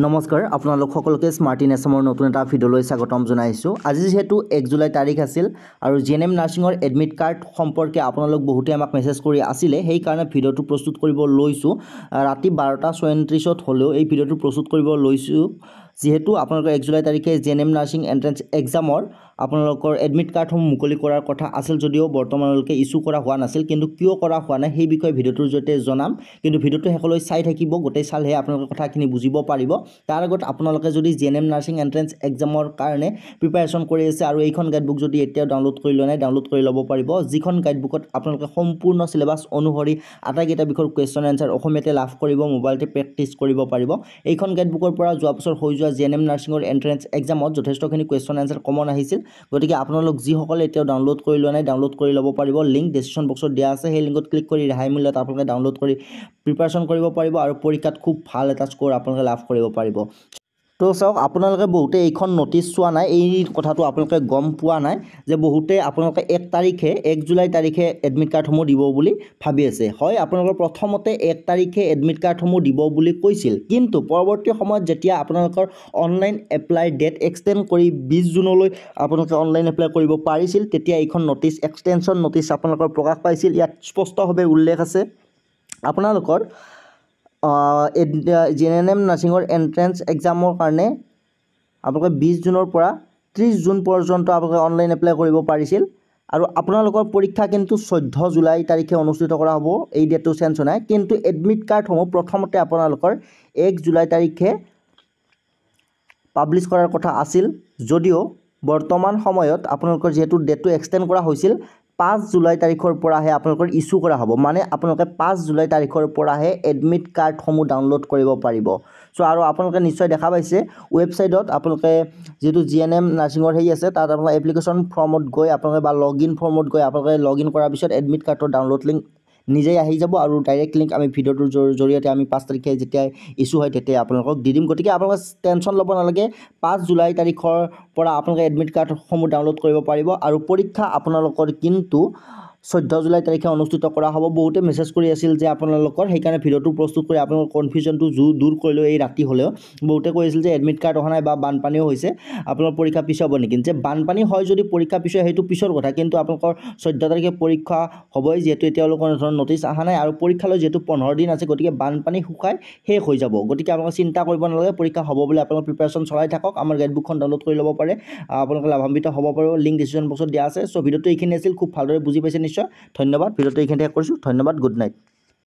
নমস্কাৰ আপোনালোক সকলোকে স্মাৰ্টিন এছামৰ নতুন এটা ভিডিঅ'লৈ স্বাগতম জনাইছোঁ আজি যিহেতু এক জুলাই তাৰিখ আছিল আৰু জি এন এম নাৰ্ছিঙৰ এডমিট কাৰ্ড সম্পৰ্কে আপোনালোক বহুতে আমাক মেছেজ কৰি আছিলে সেইকাৰণে ভিডিঅ'টো প্ৰস্তুত কৰিব লৈছোঁ ৰাতি বাৰটা ছয়ত্ৰিছত হ'লেও এই ভিডিঅ'টো প্ৰস্তুত কৰিব লৈছোঁ যিহেতু আপোনালোকৰ এক জুলাই তাৰিখে J N M nursing entrance এক্সামৰ আপোনালোকৰ এডমিট কাৰ্ডসমূহ মুকলি কৰাৰ কথা আছিল যদিও বৰ্তমানলৈকে ইছ্যু কৰা হোৱা নাছিল কিন্তু কিয় কৰা হোৱা নাই সেই বিষয়ে ভিডিঅ'টোৰ জৰিয়তে জনাম কিন্তু ভিডিঅ'টো শেষলৈ চাই থাকিব গোটেই চালহে আপোনালোকৰ কথাখিনি বুজিব পাৰিব তাৰ আগত আপোনালোকে যদি J N M nursing entrance এক্সামৰ কাৰণে প্ৰিপেৰেশ্যন কৰি আছে আৰু এইখন গাইডবুক যদি এতিয়াও ডাউনলোড কৰি লোৱা নাই ডাউনলোড কৰি ল'ব পাৰিব যিখন গাইডবুকত আপোনালোকে সম্পূৰ্ণ চিলেবাছ অনুসৰি আটাইকেইটা বিষয়ৰ কুৱেশ্যন এনচাৰ অসমীয়াতে লাভ কৰিব মোবাইলতে প্ৰেক্টিছ কৰিব পাৰিব এইখন গাইডবুকৰ পৰা যোৱা বছৰ হৈ যোৱা জি এন এম নাৰ্ছিঙৰ এণ্ট্ৰেঞ্চ এক্সামত যথেষ্টখিনি কুৱেশ্যন আনচাৰ কমন আহিছিল গতিকে আপোনালোক যিসকলে এতিয়াও ডাউনলোড কৰি লোৱা নাই ডাউনলোড কৰি ল'ব পাৰিব লিংক ডিচক্ৰিপশ্যন বক্সত দিয়া আছে সেই লিংকত ক্লিক কৰি ৰেহাই মূল্যত আপোনালোকে ডাউনলোড কৰি প্ৰিপাৰেশ্যন কৰিব পাৰিব আৰু পৰীক্ষাত খুব ভাল এটা স্ক'ৰ আপোনালোকে লাভ কৰিব পাৰিব তো চাওক আপোনালোকে বহুতে এইখন নটিছ চোৱা নাই এই কথাটো আপোনালোকে গম পোৱা নাই যে বহুতে আপোনালোকে এক তাৰিখে এক জুলাই তাৰিখে এডমিট কাৰ্ডসমূহ দিব বুলি ভাবি আছে হয় আপোনালোকৰ প্ৰথমতে এক তাৰিখে এডমিট কাৰ্ডসমূহ দিব বুলি কৈছিল কিন্তু পৰৱৰ্তী সময়ত যেতিয়া আপোনালোকৰ অনলাইন এপ্লাই ডেট এক্সটেণ্ড কৰি বিছ জুনলৈ আপোনালোকে অনলাইন এপ্লাই কৰিব পাৰিছিল তেতিয়া এইখন নটিছ এক্সটেনশ্যন নটিছ আপোনালোকৰ প্ৰকাশ পাইছিল ইয়াত স্পষ্টভাৱে উল্লেখ আছে আপোনালোকৰ জি এন এন এম নাৰ্ছিঙৰ এণ্ট্ৰেঞ্চ এক্সামৰ কাৰণে আপোনালোকে বিছ জুনৰ পৰা ত্ৰিছ জুন পৰ্যন্ত আপোনালোকে অনলাইন এপ্লাই কৰিব পাৰিছিল আৰু আপোনালোকৰ পৰীক্ষা কিন্তু চৈধ্য জুলাই তাৰিখে অনুষ্ঠিত কৰা হ'ব এই ডেটটো চেঞ্জ হোৱা নাই কিন্তু এডমিট কাৰ্ডসমূহ প্ৰথমতে আপোনালোকৰ এক জুলাই তাৰিখে পাব্লিছ কৰাৰ কথা আছিল যদিও বৰ্তমান সময়ত আপোনালোকৰ যিহেতু ডেটটো এক্সটেণ্ড কৰা হৈছিল পাঁচ জুলাই তাৰিখৰ পৰাহে আপোনালোকৰ ইছ্যু কৰা হ'ব মানে আপোনালোকে পাঁচ জুলাই তাৰিখৰ পৰাহে এডমিট কাৰ্ডসমূহ ডাউনলোড কৰিব পাৰিব চ' আৰু আপোনালোকে নিশ্চয় দেখা পাইছে ৱেবছাইটত আপোনালোকে যিটো জি এন এম নাৰ্ছিঙৰ হেৰি আছে তাত আপোনালোকে এপ্লিকেশ্যন ফৰ্মত গৈ আপোনালোকে বা লগ ইন ফৰ্মত গৈ আপোনালোকে লগ ইন কৰাৰ পিছত এডমিট কাৰ্ডৰ ডাউনলোড লিংক নিজেই আহি যাব আৰু ডাইৰেক্ট লিংক আমি ভিডিঅ'টোৰ জৰিয়তে আমি পাঁচ তাৰিখে যেতিয়া ইছ্যু হয় তেতিয়া আপোনালোকক দি দিম গতিকে আপোনালোকে টেনশ্যন ল'ব নালাগে পাঁচ জুলাই তাৰিখৰ পৰা আপোনালোকে এডমিট কাৰ্ডসমূহ ডাউনলোড কৰিব পাৰিব আৰু পৰীক্ষা আপোনালোকৰ কিন্তু চৈধ্য জুলাই তাৰিখে অনুষ্ঠিত কৰা হ'ব বহুতে মেছেজ কৰি আছিল যে আপোনালোকৰ সেইকাৰণে ভিডিঅ'টো প্ৰস্তুত কৰি আপোনালোকৰ কনফিউজনটো জু দূৰ কৰিলোঁ এই ৰাতি হ'লেও বহুতে কৈ আছিল যে এডমিট কাৰ্ড অহা নাই বা বানপানীও হৈছে আপোনালোকৰ পৰীক্ষা পিছ হ'ব নেকি যে বানপানী হয় যদি পৰীক্ষা পিছ হয় সেইটো পিছৰ কথা কিন্তু আপোনালোকৰ চৈধ্য তাৰিখে পৰীক্ষা হ'বই যিহেতু এতিয়ালৈ কোনো ধৰণৰ নটিছ অহা নাই আৰু পৰীক্ষালৈ যিহেতু পোন্ধৰ দিন আছে গতিকে বানপানী শুকাই শেষ হৈ যাব গতিকে আপোনালোকে চিন্তা কৰিব নালাগে পৰীক্ষা হ'ব বুলি আপোনালোকে প্ৰিপেৰেশ্যন চলাই থাকক আমাৰ গাইডবুকখন ডাউনলোড কৰি ল'ব পাৰে আপোনালোকে লাভান্বিত হ'ব পাৰিব লিংক ডিচিশ্যন বক্সত দিয়া আছে চ' ভিডিঅ'টো এইখিনি আছিল খুব ভালদৰে বুজি পাইছে নিশ্চয় ধন্যবাদ ভিডিঅ'টো এইখিনিতে কৰিছোঁ ধন্যবাদ গুড নাইট